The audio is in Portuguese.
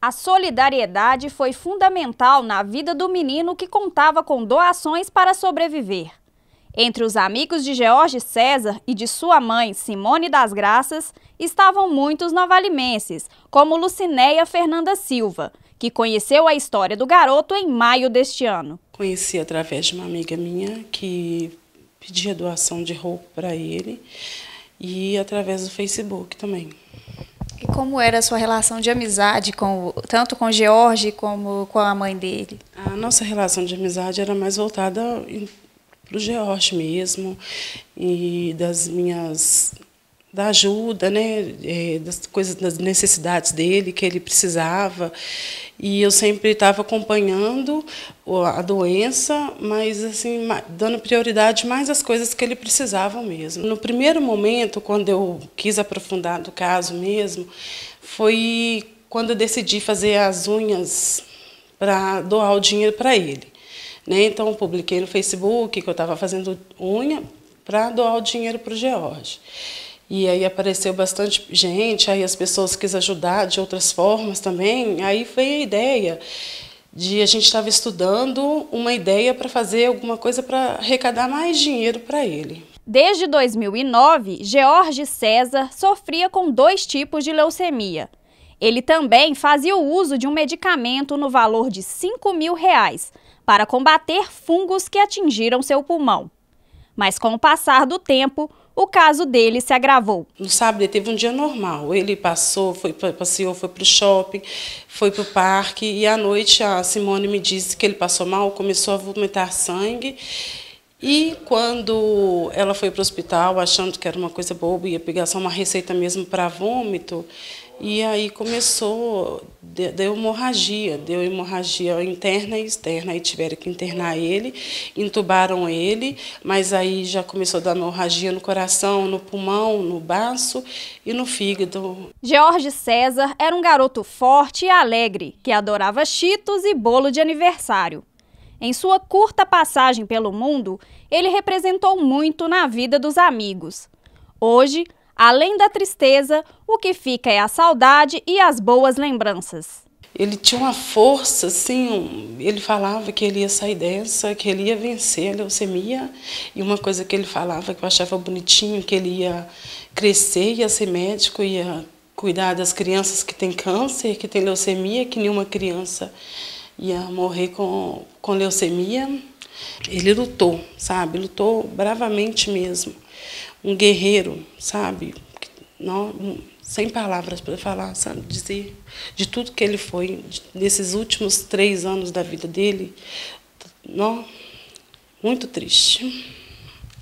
A solidariedade foi fundamental na vida do menino que contava com doações para sobreviver. Entre os amigos de George César e de sua mãe, Simone das Graças, estavam muitos novalimenses, como Lucinéia Fernanda Silva, que conheceu a história do garoto em maio deste ano. Conheci através de uma amiga minha que pedia doação de roupa para ele e através do Facebook também. E como era a sua relação de amizade, com, tanto com o George como com a mãe dele? A nossa relação de amizade era mais voltada para o George mesmo, e das minhas da ajuda, né, é, das coisas, das necessidades dele que ele precisava. E eu sempre estava acompanhando a doença, mas assim dando prioridade mais às coisas que ele precisava mesmo. No primeiro momento, quando eu quis aprofundar do caso mesmo, foi quando eu decidi fazer as unhas para doar o dinheiro para ele. Né? Então, publiquei no Facebook que eu estava fazendo unha para doar o dinheiro para o George. E aí apareceu bastante gente, aí as pessoas quis ajudar de outras formas também. Aí foi a ideia de a gente estava estudando uma ideia para fazer alguma coisa para arrecadar mais dinheiro para ele. Desde 2009, George César sofria com dois tipos de leucemia. Ele também fazia o uso de um medicamento no valor de 5 mil reais para combater fungos que atingiram seu pulmão. Mas com o passar do tempo, o caso dele se agravou. No sábado ele né? teve um dia normal. Ele passou, foi passeou, foi para o shopping, foi para o parque e à noite a Simone me disse que ele passou mal, começou a vomitar sangue e quando ela foi para o hospital, achando que era uma coisa boba, ia pegar só uma receita mesmo para vômito, e aí começou, deu hemorragia, deu hemorragia interna e externa, aí tiveram que internar ele, entubaram ele, mas aí já começou a dar hemorragia no coração, no pulmão, no baço e no fígado. Jorge César era um garoto forte e alegre, que adorava cheetos e bolo de aniversário. Em sua curta passagem pelo mundo, ele representou muito na vida dos amigos. Hoje, além da tristeza, o que fica é a saudade e as boas lembranças. Ele tinha uma força, assim, ele falava que ele ia sair dessa, que ele ia vencer a leucemia. E uma coisa que ele falava que eu achava bonitinho, que ele ia crescer, ia ser médico, ia cuidar das crianças que têm câncer, que têm leucemia, que nenhuma criança ia morrer com, com leucemia. Ele lutou, sabe? Lutou bravamente mesmo. Um guerreiro, sabe? Não, sem palavras para falar, sabe? Dizer de tudo que ele foi nesses últimos três anos da vida dele. Não, muito triste.